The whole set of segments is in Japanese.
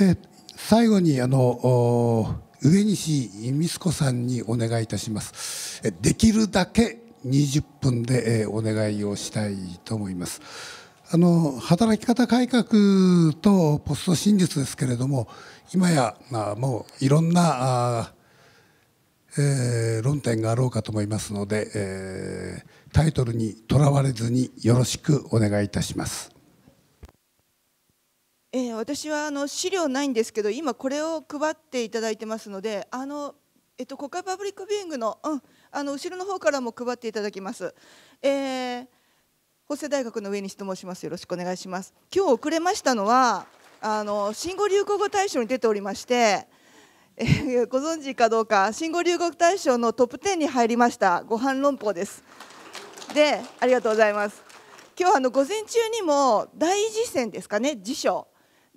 え最後にあの上西美子さんにお願いいたします。できるだけ20分で、えお願いをしたいと思います。あの働き方改革とポスト真実ですけれども今や、まあ、もういろんなあ、えー、論点があろうかと思いますので、えー、タイトルにとらわれずによろしくお願いいたします。えー、私はあの資料ないんですけど今これを配っていただいてますのであの、えっと、国会パブリックビューイングの,、うん、あの後ろの方からも配っていただきます。えー、法政大学の上西と申しますよろしくお願いします今日遅れましたのはあの新語・流行語大賞に出ておりまして、えご存知かどうか新語・流行語大賞のトップ10に入りましたご飯論法ですでありがとうございます今日あの午前中にも大事選ですかね辞書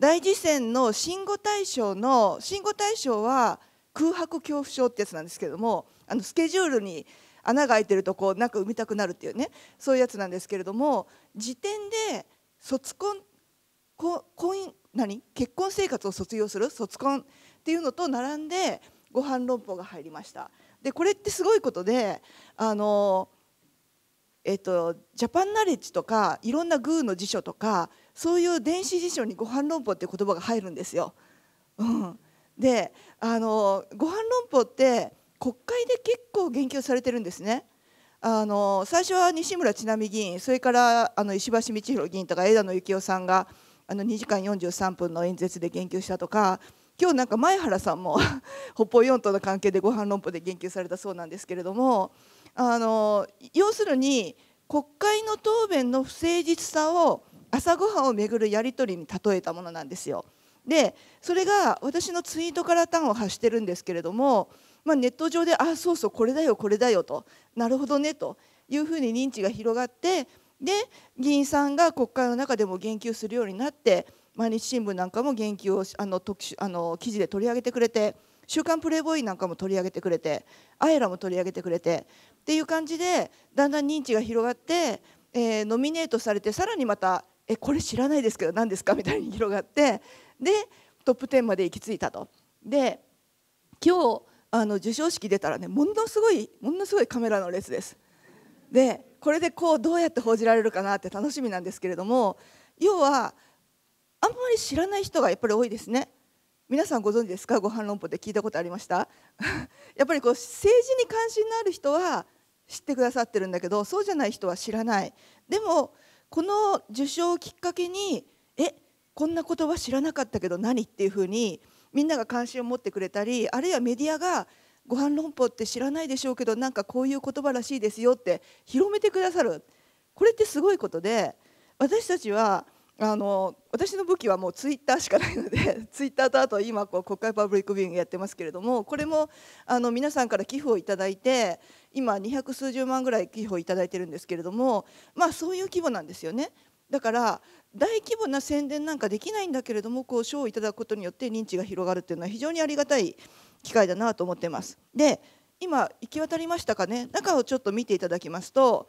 大事線の信号対象の信号対象は空白恐怖症ってやつなんですけどもあのスケジュールに穴が開いてるとこうなんか埋めたくなるっていうねそういうやつなんですけれども時点で卒婚婚何結婚生活を卒業する卒婚っていうのと並んでご飯論法が入りました。でこれってすごいことであのーえっと、ジャパンナレッジとかいろんなグーの辞書とかそういう電子辞書に「ご飯論法」って言葉が入るんですよ。うん、であのご飯論法って国会で結構言及されてるんですね。あの最初は西村智奈美議員それからあの石橋道弘議員とか枝野幸男さんがあの2時間43分の演説で言及したとか今日なんか前原さんも 北方四島の関係でご飯論法で言及されたそうなんですけれどもあの要するに国会の答弁の不誠実さを朝ごはんをめぐるやり取りに例えたものなんですよ。でそれが私のツイートから端を発してるんですけれども、まあ、ネット上で「ああそうそうこれだよこれだよ」と「なるほどね」というふうに認知が広がってで議員さんが国会の中でも言及するようになって毎日新聞なんかも言及をあの特あの記事で取り上げてくれて「週刊プレイボーイ」なんかも取り上げてくれて「アイラ」も取り上げてくれてっていう感じでだんだん認知が広がって、えー、ノミネートされてさらにまた「えこれ知らないですけど何ですか?」みたいに広がってでトップ10まで行き着いたと。で今日あの授賞式出たらねものすごいものすごいカメラの列です。でこれでこうどうやって報じられるかなって楽しみなんですけれども要はあんまり知らない人がやっぱり多いですね。皆さんご存知ですかご飯論法で聞いたことありました やっぱりこう政治に関心のある人は知ってくださってるんだけどそうじゃない人は知らないでもこの受賞をきっかけにえこんな言葉知らなかったけど何っていうふうにみんなが関心を持ってくれたりあるいはメディアがご飯論法って知らないでしょうけどなんかこういう言葉らしいですよって広めてくださるこれってすごいことで私たちはあの私の武器はもうツイッターしかないので ツイッターとあと今こう国会パブリックビューイングやってますけれどもこれもあの皆さんから寄付をいただいて今二百数十万ぐらい寄付をいただいてるんですけれどもまあそういう規模なんですよね。だから大規模な宣伝なんかできないんだけれどもこう賞をいただくことによって認知が広がるっていうのは非常にありがたい機会だなと思ってます。で今行き渡りましたかね中をちょっと見ていただきますと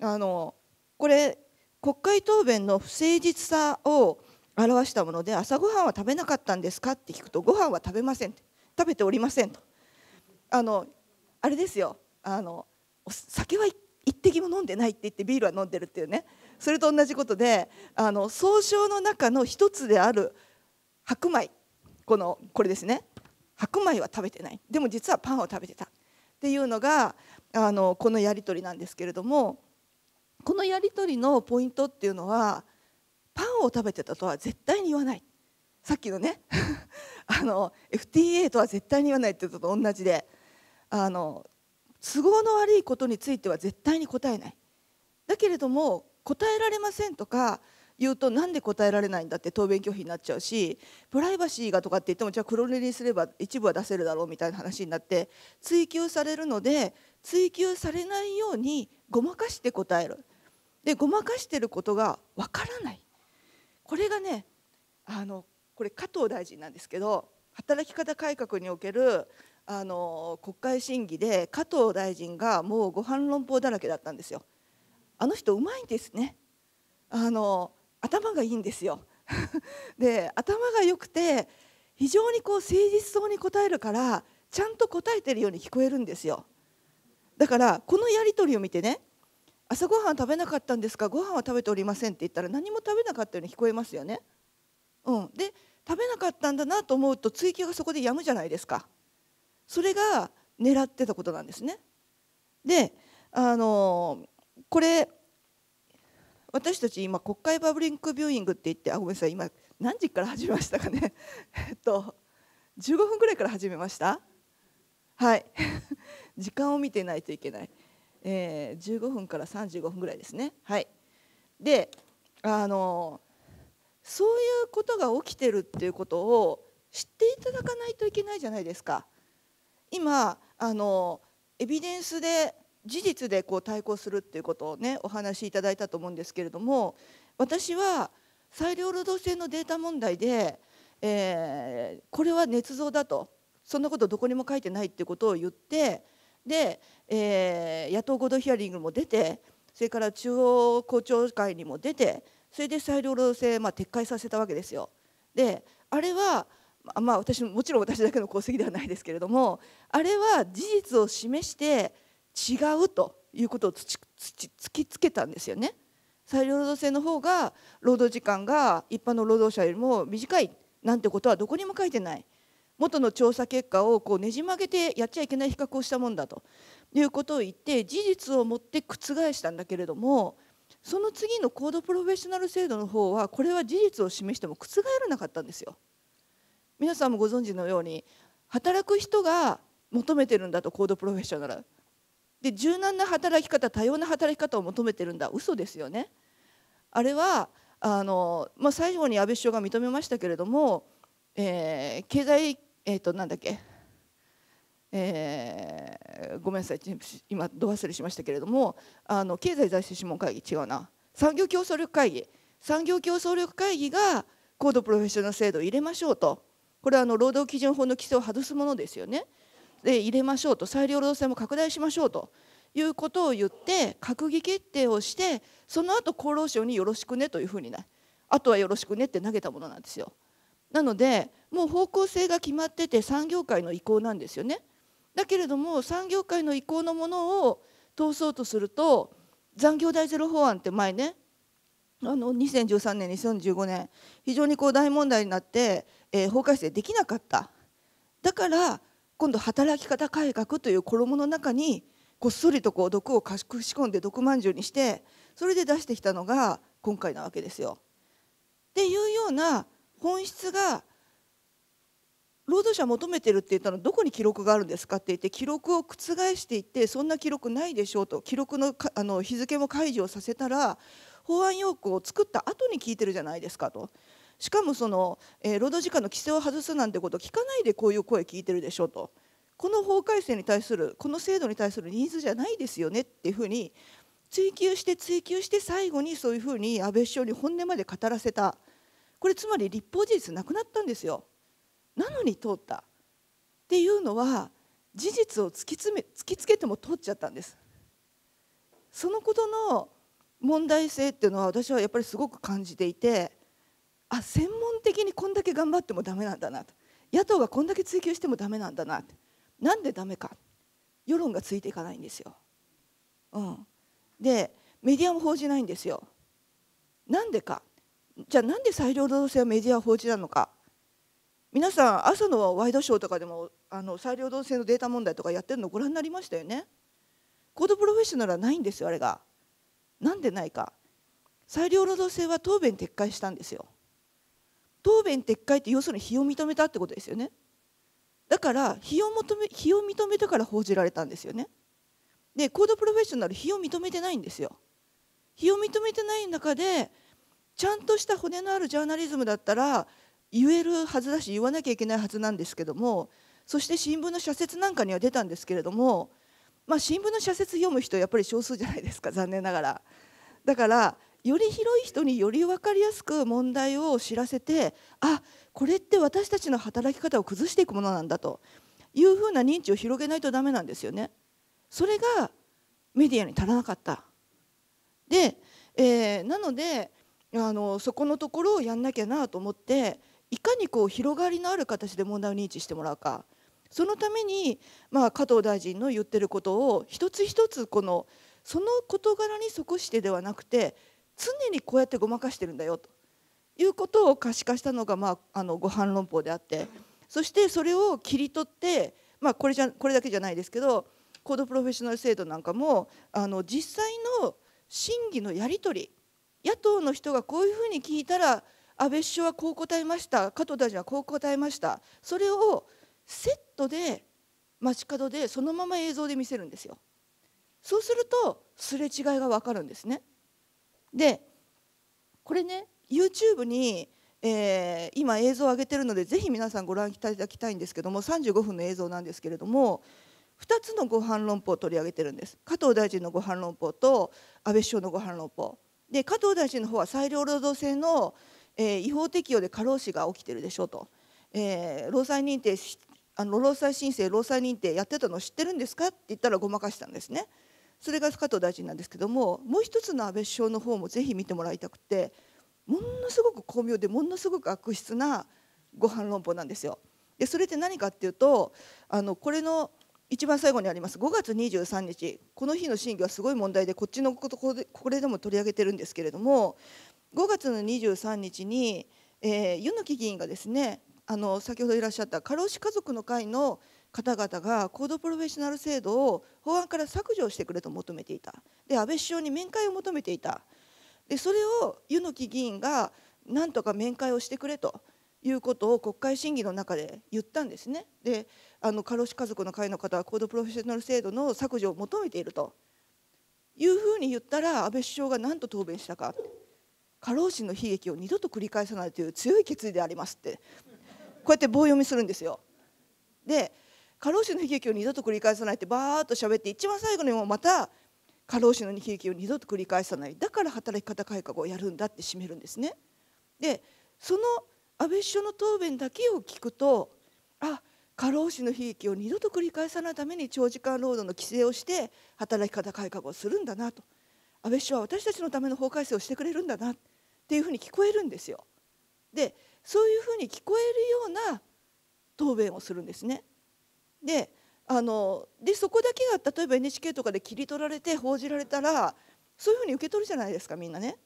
あのこれ国会答弁の不誠実さを表したもので朝ごはんは食べなかったんですかって聞くとご飯は食べません食べておりませんとあのあれですよあの酒は一滴も飲んでないって言ってビールは飲んでるっていうねそれと同じことであの総称の中の一つである白米このこれですね白米は食べてないでも実はパンを食べてたっていうのがあのこのやり取りなんですけれどもこのやり取りのポイントっていうのはパンを食べてたとは絶対に言わないさっきのね あの FTA とは絶対に言わないって言ったと同じであの都合の悪いことについては絶対に答えないだけれども答えられませんとか言うとなんで答えられないんだって答弁拒否になっちゃうしプライバシーがとかって言ってもじゃあ黒塗りにすれば一部は出せるだろうみたいな話になって追及されるので追及されないようにごまかして答えるでごまかしてることがわからないこれがねあのこれ加藤大臣なんですけど働き方改革におけるあの国会審議で加藤大臣がもうご反論法だらけだったんですよ。あの人うまいんですね。あの頭がいいんですよ。で頭が良くて非常にこう誠実そうに答えるからちゃんと答えてるように聞こえるんですよ。だからこのやり取りを見てね朝ごはん食べなかったんですかご飯は食べておりませんって言ったら何も食べなかったように聞こえますよね。うん、で食べなかったんだなと思うと追及がそこでやむじゃないですかそれが狙ってたことなんですね。であのこれ私たち今国会パブリックビューイングって言ってあごめんなさい今何時から始めましたかね えっと15分ぐらいから始めましたはい 時間を見てないといけない、えー、15分から35分ぐらいですねはいであのそういうことが起きてるっていうことを知っていただかないといけないじゃないですか今あのエビデンスで事実でこう対抗するっていうことをねお話しいただいたと思うんですけれども私は裁量労働制のデータ問題で、えー、これは捏造だとそんなことどこにも書いてないってことを言ってで、えー、野党合同ヒアリングも出てそれから中央公聴会にも出てそれで裁量労働制、まあ、撤回させたわけですよ。であれはまあ私もちろん私だけの功績ではないですけれどもあれは事実を示して違うということを突きつけたんですよね。裁量労働制の方が労働時間が一般の労働者よりも短いなんてことはどこにも書いてない元の調査結果をこうねじ曲げてやっちゃいけない比較をしたもんだということを言って事実を持って覆したんだけれどもその次の高度プロフェッショナル制度の方はこれは事実を示しても覆らなかったんですよ。皆さんもご存知のように働く人が求めてるんだと高度プロフェッショナルで柔軟な働き方多様な働き方を求めてるんだ嘘ですよね。あれはあの、まあ、最後に安倍首相が認めましたけれども、えー、経済、えー、となんだっけ、えー、ごめんなさい今ど忘れしましたけれどもあの経済財政諮問会議違うな産業競争力会議産業競争力会議が高度プロフェッショナル制度を入れましょうとこれはあの労働基準法の規制を外すものですよね。で入れましょうと裁量労働制も拡大しましょうということを言って閣議決定をしてその後厚労省によろしくねというふうにねあとはよろしくねって投げたものなんですよ。なのでもう方向性が決まってて産業界の意向なんですよね。だけれども産業界の意向のものを通そうとすると残業代ゼロ法案って前ねあの2013年2015年非常にこう大問題になって、えー、法改正できなかっただから今度働き方改革という衣の中にこっそりとこう毒を隠し込んで毒まんじゅうにしてそれで出してきたのが今回なわけですよ。っていうような本質が労働者求めてるって言ったのどこに記録があるんですかって言って記録を覆していってそんな記録ないでしょうと記録のあの日付も解除させたら法案要項を作った後に聞いてるじゃないですかとしかもその、えー、労働時間の規制を外すなんてこと聞かないでこういう声聞いてるでしょうとこの法改正に対するこの制度に対するニーズじゃないですよねっていうふうに追求して追求して最後にそういうふうに安倍首相に本音まで語らせたこれつまり立法事実なくなったんですよ。なのに通ったっていうのは事実を突き詰め突きつけても通っちゃったんです。そのことの問題性っていうのは私はやっぱりすごく感じていてあ専門的にこんだけ頑張ってもダメなんだなと野党がこんだけ追及してもダメなんだなっなんでダメか世論がついていかないんですよ。うん、でメディアも報じないんですよ。なんでかじゃあなんで裁量労働制はメディア報じなのか皆さん朝のワイドショーとかでもあの裁量労働制のデータ問題とかやってるのご覧になりましたよね。コードプロフェッショナルはないんですよあれが。なんでないか裁量労働制は答弁撤回したんですよ。答弁撤回って要するに非を認めたってことですよねだから非を求め非を認めたから報じられたんですよねでコードプロフェッショナル非を認めてないんですよ非を認めてない中でちゃんとした骨のあるジャーナリズムだったら言えるはずだし言わなきゃいけないはずなんですけどもそして新聞の社説なんかには出たんですけれども、まあ、新聞の社説読む人やっぱり少数じゃないですか残念ながらだからより広い人により分かりやすく問題を知らせてあこれって私たちの働き方を崩していくものなんだというふうな認知を広げないとダメなんですよね。それがメディアに足らなかったで、えー、なのであのそこのところをやんなきゃなと思っていかにこう広がりのある形で問題を認知してもらうかそのために、まあ、加藤大臣の言ってることを一つ一つこのその事柄に即してではなくて常にこうやってごまかしてるんだよということを可視化したのが、まあ、あのご反論法であってそしてそれを切り取って、まあ、これじゃこれだけじゃないですけど高度プロフェッショナル制度なんかもあの実際の審議のやり取り野党の人がこういうふうに聞いたら安倍首相はこう答えました加藤大臣はこう答えましたそれをセットで街角でそのまま映像で見せるんですよ。そうするとすれ違いが分かるんですね。でこれね YouTube に、えー、今映像を上げてるのでぜひ皆さんご覧いただきたいんですけども35分の映像なんですけれども2つのご反論法を取り上げてるんです加藤大臣のご反論法と安倍首相のご反論法で加藤大臣の方は裁量労働制の、えー、違法適用で過労死が起きてるでしょうと、えー、労災認定あの労災申請労災認定やってたの知ってるんですかって言ったらごまかしたんですね。それが加藤大臣なんですけどももう一つの安倍首相の方もぜひ見てもらいたくてものすごく巧妙でものすごく悪質なご飯論法なんですよ。でそれって何かっていうとあのこれの一番最後にあります5月23日この日の審議はすごい問題でこっちのことこれでも取り上げてるんですけれども5月の23日に、えー、湯木議員がですねあの先ほどいらっしゃった過労死家族の会の方々が高度プロフェッショナル制度を法案から削除してくれと求めていたで安倍首相に面会を求めていたでそれを柚木議員がなんとか面会をしてくれということを国会審議の中で言ったんですね。であの過労死家族の会の方は高度プロフェッショナル制度の削除を求めているというふうに言ったら安倍首相が何と答弁したか過労死の悲劇を二度と繰り返さないという強い決意でありますってこうやって棒読みするんですよ。で過労死の悲劇を二度と繰り返さないってバーッと喋って一番最後にもまた過労死の悲劇を二度と繰り返さないだから働き方改革をやるんだって締めるんですね。でその安倍首相の答弁だけを聞くとあ過労死の悲劇を二度と繰り返さないために長時間労働の規制をして働き方改革をするんだなと安倍首相は私たちのための法改正をしてくれるんだなっていうふうに聞こえるんですよ。でそういうふうに聞こえるような答弁をするんですね。であのでそこだけが例えば NHK とかで切り取られて報じられたらそういうふうに受け取るじゃないですかみんなね。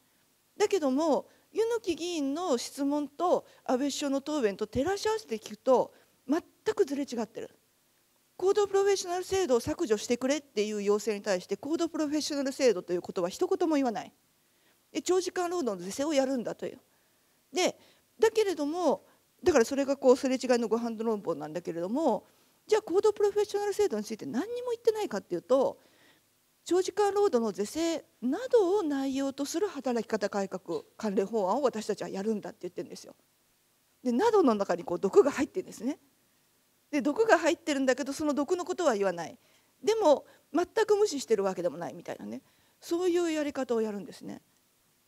だけども柚木議員の質問と安倍首相の答弁と照らし合わせて聞くと全くずれ違ってる。行動プロフェッショナル制度を削除してくれっていう要請に対して行動プロフェッショナル制度ということは一言も言わない長時間労働の是正をやるんだというでだけれどもだからそれがこうすれ違いのご飯論法なんだけれどもじゃあ行動プロフェッショナル制度について何にも言ってないかっていうと長時間労働の是正などを内容とする働き方改革関連法案を私たちはやるんだって言ってるんですよ。でなどの中にこう毒が入ってるんですね。で毒が入ってるんだけどその毒のことは言わないでも全く無視してるわけでもないみたいなねそういうやり方をやるんですね。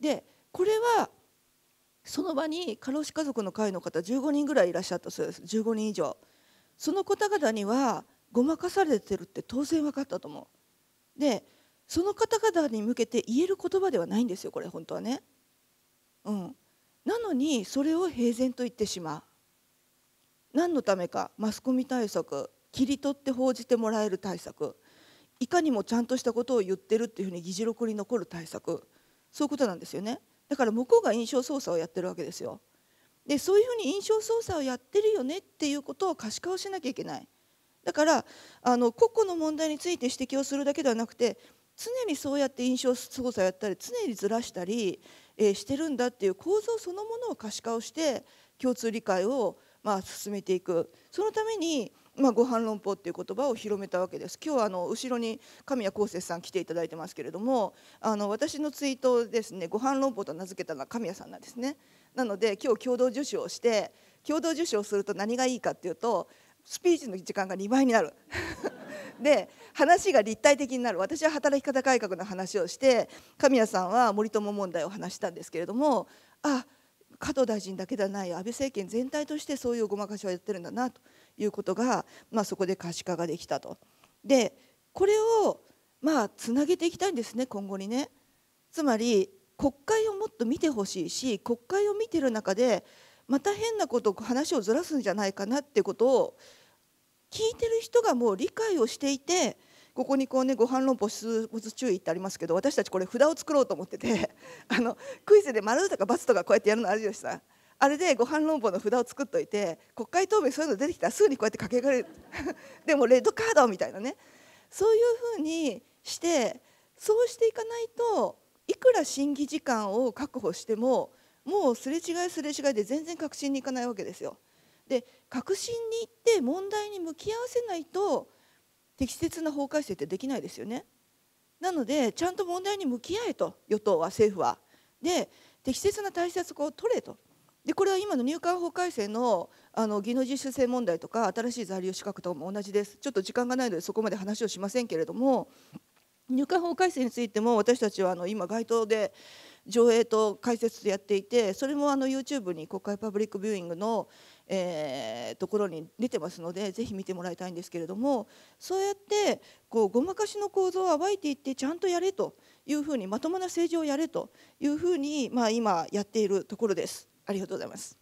でこれはその場に過労死家族の会の方15人ぐらいいらっしゃったそうです15人以上。その方々にはごまかされてるって当然分かったと思う。でその方々に向けて言える言葉ではないんですよこれ本当はね。うん、なのにそれを平然と言ってしまう。何のためかマスコミ対策切り取って報じてもらえる対策いかにもちゃんとしたことを言ってるっていうふうに議事録に残る対策そういうことなんですよねだから向こうが印象操作をやってるわけですよでそういうふうに印象操作をやってるよねっていうことを可視化をしなきゃいけないだからあの個々の問題について指摘をするだけではなくて常にそうやって印象操作をやったり常にずらしたり、えー、してるんだっていう構造そのものを可視化をして共通理解をまあ進めていくそのためにまあ、ご反論法っていう言葉を広めたわけです今日はあの後ろに神谷康生さん来ていただいてますけれどもあの私のツイートですねご反論法と名付けたのは神谷さんなんですねなので今日共同受賞をして共同受賞すると何がいいかっていうとスピーチの時間が2倍になる で話が立体的になる私は働き方改革の話をして神谷さんは森友問題を話したんですけれどもあ加藤大臣だけではない安倍政権全体としてそういうごまかしをやってるんだなということが、まあ、そこで可視化ができたと。でこれをまあつなげていきたいんですね今後にね。つまり国会をもっと見てほしいし国会を見てる中でまた変なこと話をずらすんじゃないかなってことを聞いてる人がもう理解をしていてここにこうねご反論法出没注意ってありますけど私たちこれ札を作ろうと思ってて あのクイズで丸とか×とかこうやってやるのあるじゃないですか。あれでご飯論法の札を作っといて国会答弁そういうの出てきたらすぐにこうやって駆け上がる でもレッドカードみたいなねそういうふうにしてそうしていかないといくら審議時間を確保してももうすれ違いすれ違いで全然確信にいかないわけですよ。で確信に行って問題に向き合わせないと適切な法改正ってできないですよね。なのでちゃんと問題に向き合えと与党は政府は。で適切な対策を取れと。でこれは今の入管法改正のあの技能実習生問題とか新しい在留資格とかも同じですちょっと時間がないのでそこまで話をしませんけれども入管法改正についても私たちはあの今街頭で上映と解説でやっていてそれもあの YouTube に国会パブリックビューイングの、えところに出てますのでぜひ見てもらいたいんですけれどもそうやってこうごまかしの構造を暴いていってちゃんとやれというふうにまともな政治をやれというふうに、まあ、今やっているところです。ありがとうございます。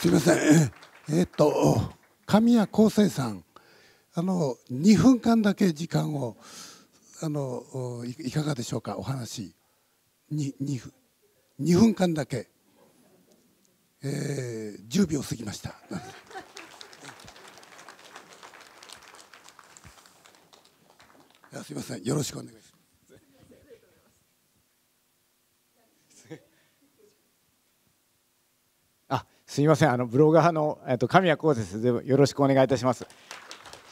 すみません、えー、っと神谷康生さん。あの2分間だけ時間をあのいかがでしょうかお話 2, 2, 分2分間だけ、えー、10秒過ぎました。すみません、よろしくお願いします。あ、すみません、あのブロガーのえっと神谷光です。よろしくお願いいたします。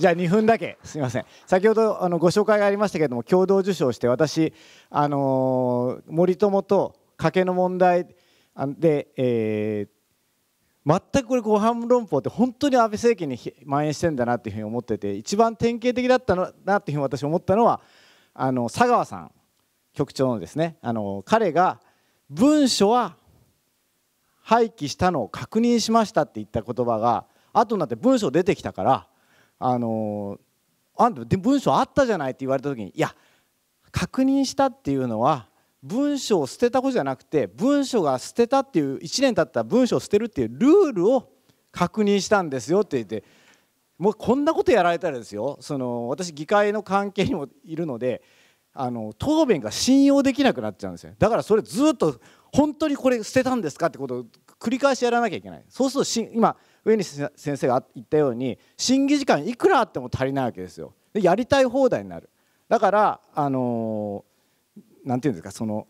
じゃあ2分だけすみません先ほどあのご紹介がありましたけれども共同受賞して私あの森友と賭けの問題で、えー、全くこれご飯論法って本当に安倍政権に蔓延してんだなっていうふうに思ってて一番典型的だったのなっていうふうに私思ったのはあの佐川さん局長のですねあの彼が文書は廃棄したのを確認しましたって言った言葉が後になって文書出てきたからあのあんた文章あったじゃないって言われた時にいや確認したっていうのは文章を捨てたことじゃなくて文章が捨てたっていう1年経った文章を捨てるっていうルールを確認したんですよって言ってもうこんなことやられたらですよその私議会の関係にもいるのであの答弁が信用できなくなっちゃうんですよだからそれずっと本当にこれ捨てたんですかってことを繰り返しやらなきゃいけないそうすると今上西先生が言ったように審議時間いくらあっても足りないわけですよでやりたい放題になるだからあの何て言うんですかその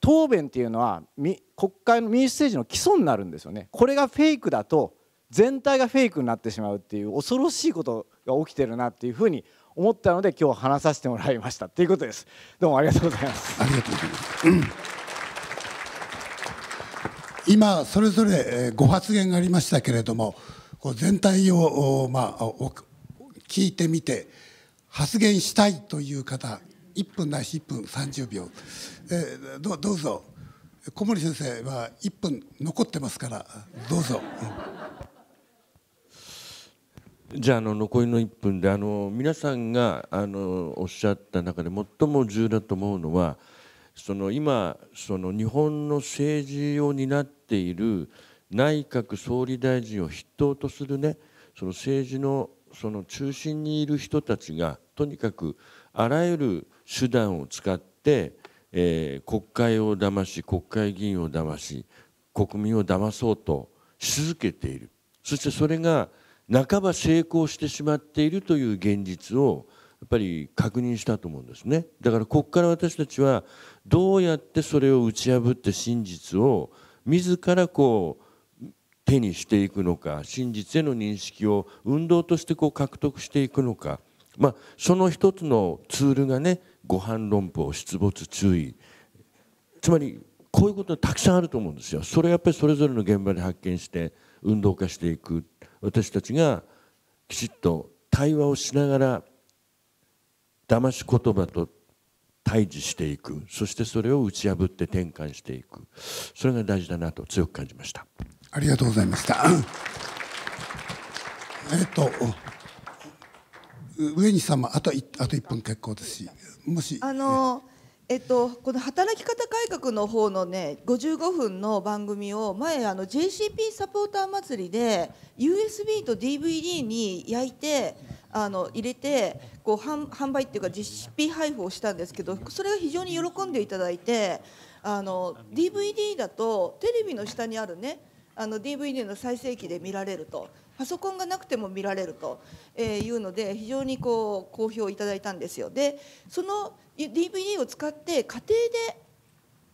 答弁っていうのは国会の民主政治の基礎になるんですよねこれがフェイクだと全体がフェイクになってしまうっていう恐ろしいことが起きてるなっていうふうに思ったので今日話させてもらいましたっていうことですどうもありがとうございますありがとうございます今、それぞれご発言がありましたけれども、全体を、まあ、聞いてみて、発言したいという方、1分ないし1分30秒、えどどうぞ、小森先生は1分残ってますから、どうぞ。じゃあの残りの1分であの皆さんがあのおっしゃった中で最も重要だと思うのはその今その日本の政治を担っている内閣総理大臣を筆頭とするねその政治のその中心にいる人たちがとにかくあらゆる手段を使って、えー、国会を騙し国会議員を騙し国民を騙そうとし続けているそしてそれが半ば成功してしまっているという現実をっぱり確認したと思うんですねだからここから私たちはどうやってそれを打ち破って真実を自らこう手にしていくのか真実への認識を運動としてこう獲得していくのか、まあ、その一つのツールがねご飯論法出没注意つまりこういうことたくさんあると思うんですよそれやっぱりそれぞれの現場で発見して運動化していく私たちがきちっと対話をしながら騙し言葉と対峙していくそしてそれを打ち破って転換していくそれが大事だなと強く感じましたありがとうございましたえっと上西様あとあと1分結構ですしもしあのえっと、この働き方改革の方のね55分の番組を前あの JCP サポーター祭りで USB と DVD に焼いてあの入れてこう販売っていうか実費配布をしたんですけどそれが非常に喜んでいただいてあの DVD だとテレビの下にあるねあの DVD の最盛期で見られるとパソコンがなくても見られるというので非常にこう好評いただいたんですよでその DVD を使って家庭で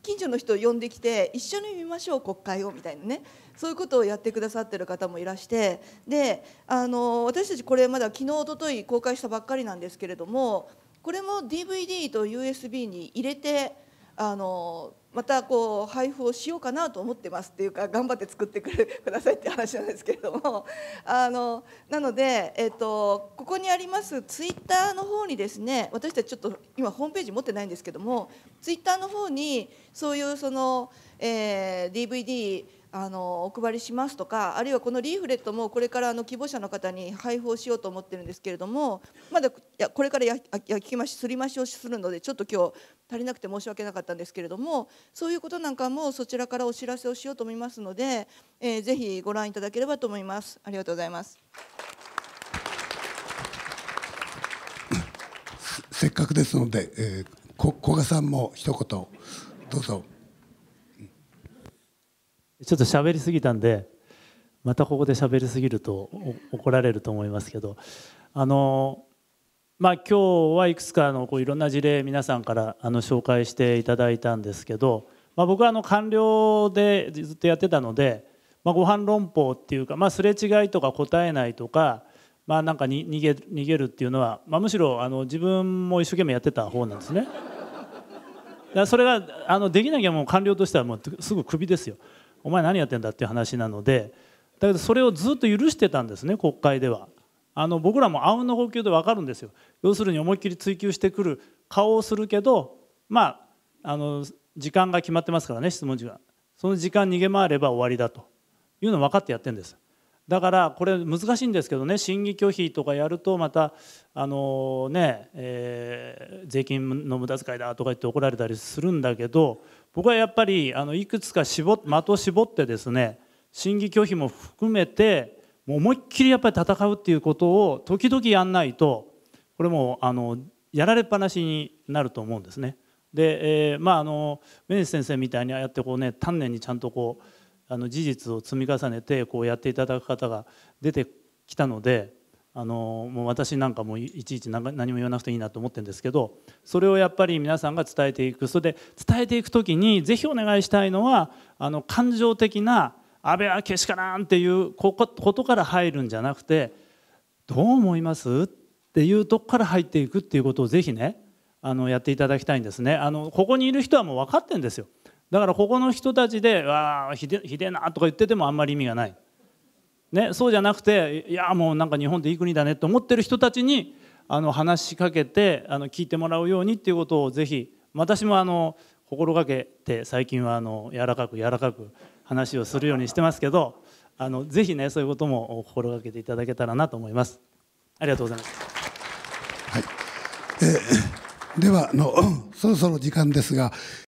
近所の人を呼んできて一緒に見ましょう国会をみたいなねそういうことをやってくださってる方もいらしてであの私たちこれまだ昨日おととい公開したばっかりなんですけれどもこれも DVD と USB に入れてあのまたこう配布をしようかなと思ってますっていうか頑張って作ってくれくださいって話なんですけれどもあのなので、えっと、ここにありますツイッターの方にですね私たちちょっと今ホームページ持ってないんですけどもツイッターの方にそういうその、えー、DVD あのお配りしますとかあるいはこのリーフレットもこれからの希望者の方に配布をしようと思ってるんですけれどもまだやこれから焼き増しすり増しをするのでちょっと今日足りなくて申し訳なかったんですけれどもそういうことなんかもそちらからお知らせをしようと思いますので、えー、ぜひご覧いただければと思います。ありがとうございます。せっかくですので、えー、こ古賀さんも一言どうぞ。ちょっとしゃべりすぎたんでまたここでしゃべりすぎると怒られると思いますけどあのまあ今日はいくつかのこういろんな事例皆さんからあの紹介していただいたんですけど、まあ、僕はあの官僚でずっとやってたので、まあ、ご飯論法っていうか、まあ、すれ違いとか答えないとか、まあ、なんかに逃げ逃げるっていうのは、まあ、むしろあの自分も一生懸命やってた方なんですね。だそれがあのできなきゃもう官僚としてはもうすぐクビですよ。お前何やってんだっていう話なのでだけどそれをずっと許してたんですね国会ではあの僕らもあうんの呼吸で分かるんですよ要するに思いっきり追及してくる顔をするけどまああの時間が決まってますからね質問時間その時間逃げ回れば終わりだというの分かってやってるんですだからこれ難しいんですけどね審議拒否とかやるとまたあのね、え税金の無駄遣いだとか言って怒られたりするんだけど僕はやっぱりあのいくつか絞的を絞ってですね審議拒否も含めてもう思いっきりやっぱり戦うっていうことを時々やんないとこれもあのやられっぱなしになると思うんですね。で、えー、まああのメネ先生みたいにああやってこうね丹念にちゃんとこうあの事実を積み重ねてこうやっていただく方が出てきたのであのもう私なんかもいちいち何も言わなくていいなと思ってるんですけどそれをやっぱり皆さんが伝えていくそれで伝えていく時にぜひお願いしたいのはあの感情的な「安倍はけしからん」っていうことから入るんじゃなくて「どう思います?」っていうとこから入っていくっていうことをぜひねあのやっていただきたいんですねあのここにいる人はもう分かってんですよだからここの人たちで「わあひでひでえな」とか言っててもあんまり意味がない。ね、そうじゃなくていやもうなんか日本っていい国だねと思ってる人たちにあの話しかけてあの聞いてもらうようにっていうことをぜひ私もあの心がけて最近はあの柔らかく柔らかく話をするようにしてますけどあのぜひねそういうことも心がけていただけたらなと思います。ありがとうございます。はい、えー、ではあのそろそろ時間ですが、